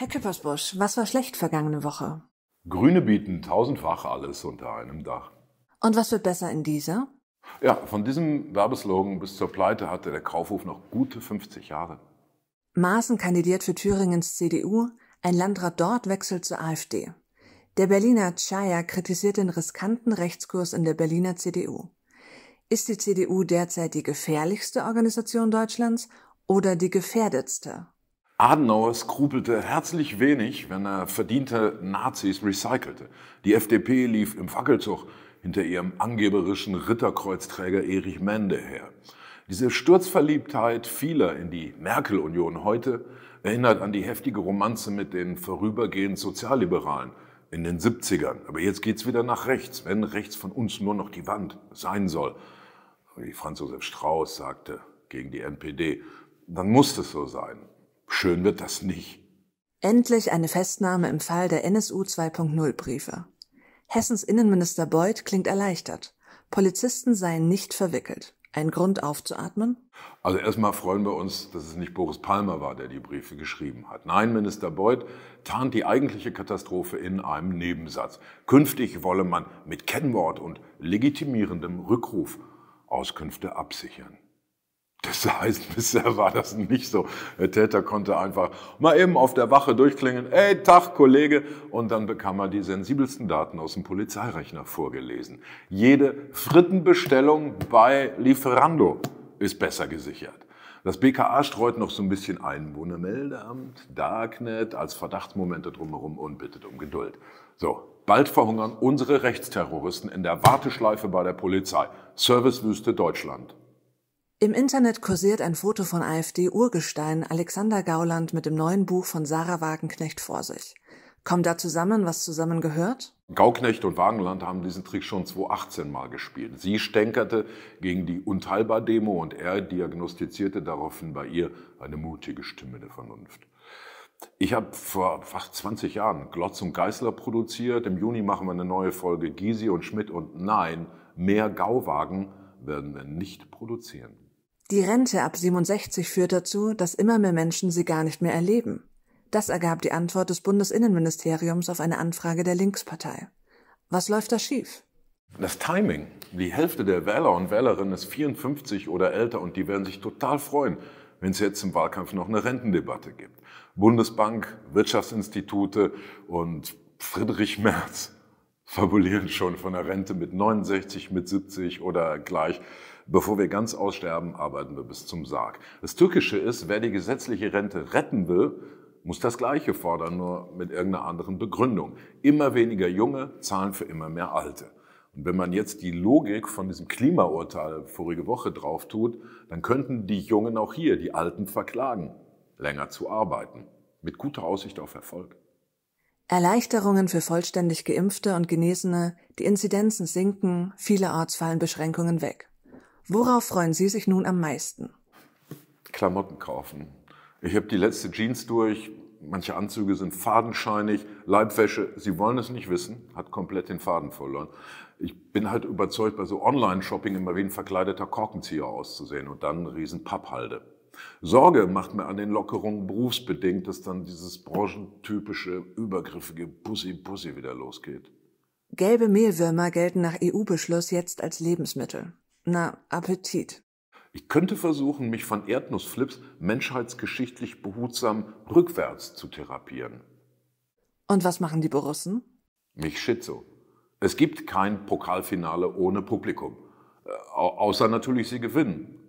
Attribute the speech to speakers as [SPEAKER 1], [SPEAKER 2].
[SPEAKER 1] Herr Küppersbusch, was war schlecht vergangene Woche?
[SPEAKER 2] Grüne bieten tausendfach alles unter einem Dach.
[SPEAKER 1] Und was wird besser in dieser?
[SPEAKER 2] Ja, von diesem Werbeslogan bis zur Pleite hatte der Kaufhof noch gute 50 Jahre.
[SPEAKER 1] Maaßen kandidiert für Thüringens CDU, ein Landrat dort wechselt zur AfD. Der Berliner Chaya kritisiert den riskanten Rechtskurs in der Berliner CDU. Ist die CDU derzeit die gefährlichste Organisation Deutschlands oder die gefährdetste?
[SPEAKER 2] Adenauer skrupelte herzlich wenig, wenn er verdiente Nazis recycelte. Die FDP lief im Fackelzug hinter ihrem angeberischen Ritterkreuzträger Erich Mende her. Diese Sturzverliebtheit vieler in die Merkel-Union heute erinnert an die heftige Romanze mit den vorübergehend Sozialliberalen in den 70ern. Aber jetzt geht's wieder nach rechts, wenn rechts von uns nur noch die Wand sein soll. Wie Franz Josef Strauß sagte gegen die NPD, dann muss es so sein. Schön wird das nicht.
[SPEAKER 1] Endlich eine Festnahme im Fall der NSU 2.0 Briefe. Hessens Innenminister Beuth klingt erleichtert. Polizisten seien nicht verwickelt. Ein Grund aufzuatmen?
[SPEAKER 2] Also erstmal freuen wir uns, dass es nicht Boris Palmer war, der die Briefe geschrieben hat. Nein, Minister Beuth tarnt die eigentliche Katastrophe in einem Nebensatz. Künftig wolle man mit Kennwort und legitimierendem Rückruf Auskünfte absichern. Das heißt, bisher war das nicht so. Der Täter konnte einfach mal eben auf der Wache durchklingen, ey, Tag, Kollege, und dann bekam er die sensibelsten Daten aus dem Polizeirechner vorgelesen. Jede Frittenbestellung bei Lieferando ist besser gesichert. Das BKA streut noch so ein bisschen Einwohnermeldeamt, Darknet als Verdachtsmomente drumherum und bittet um Geduld. So, bald verhungern unsere Rechtsterroristen in der Warteschleife bei der Polizei. Servicewüste Deutschland.
[SPEAKER 1] Im Internet kursiert ein Foto von AfD-Urgestein Alexander Gauland mit dem neuen Buch von Sarah Wagenknecht vor sich. Kommt da zusammen, was zusammen gehört?
[SPEAKER 2] Gauknecht und Wagenland haben diesen Trick schon 2018 mal gespielt. Sie stänkerte gegen die Unteilbar-Demo und er diagnostizierte daraufhin bei ihr eine mutige Stimme der Vernunft. Ich habe vor fast 20 Jahren Glotz und Geißler produziert. Im Juni machen wir eine neue Folge Gysi und Schmidt und nein, mehr Gauwagen werden wir nicht produzieren.
[SPEAKER 1] Die Rente ab 67 führt dazu, dass immer mehr Menschen sie gar nicht mehr erleben. Das ergab die Antwort des Bundesinnenministeriums auf eine Anfrage der Linkspartei. Was läuft da schief?
[SPEAKER 2] Das Timing. Die Hälfte der Wähler und Wählerinnen ist 54 oder älter und die werden sich total freuen, wenn es jetzt im Wahlkampf noch eine Rentendebatte gibt. Bundesbank, Wirtschaftsinstitute und Friedrich Merz fabulieren schon von der Rente mit 69, mit 70 oder gleich. Bevor wir ganz aussterben, arbeiten wir bis zum Sarg. Das Tückische ist, wer die gesetzliche Rente retten will, muss das Gleiche fordern, nur mit irgendeiner anderen Begründung. Immer weniger Junge zahlen für immer mehr Alte. Und wenn man jetzt die Logik von diesem Klimaurteil vorige Woche drauf tut, dann könnten die Jungen auch hier die Alten verklagen, länger zu arbeiten. Mit guter Aussicht auf Erfolg.
[SPEAKER 1] Erleichterungen für vollständig Geimpfte und Genesene, die Inzidenzen sinken, vielerorts fallen Beschränkungen weg. Worauf freuen Sie sich nun am meisten?
[SPEAKER 2] Klamotten kaufen. Ich habe die letzte Jeans durch. Manche Anzüge sind fadenscheinig, Leibwäsche, Sie wollen es nicht wissen, hat komplett den Faden verloren. Ich bin halt überzeugt, bei so Online-Shopping immer wie ein verkleideter Korkenzieher auszusehen und dann einen riesen Papphalde. Sorge macht mir an den Lockerungen berufsbedingt, dass dann dieses branchentypische, übergriffige Pussy-Pussy wieder losgeht.
[SPEAKER 1] Gelbe Mehlwürmer gelten nach EU-Beschluss jetzt als Lebensmittel. Na, Appetit.
[SPEAKER 2] Ich könnte versuchen, mich von Erdnussflips menschheitsgeschichtlich behutsam rückwärts zu therapieren. Und was machen die Borussen? Mich schizo. Es gibt kein Pokalfinale ohne Publikum. Äh, außer natürlich, sie gewinnen.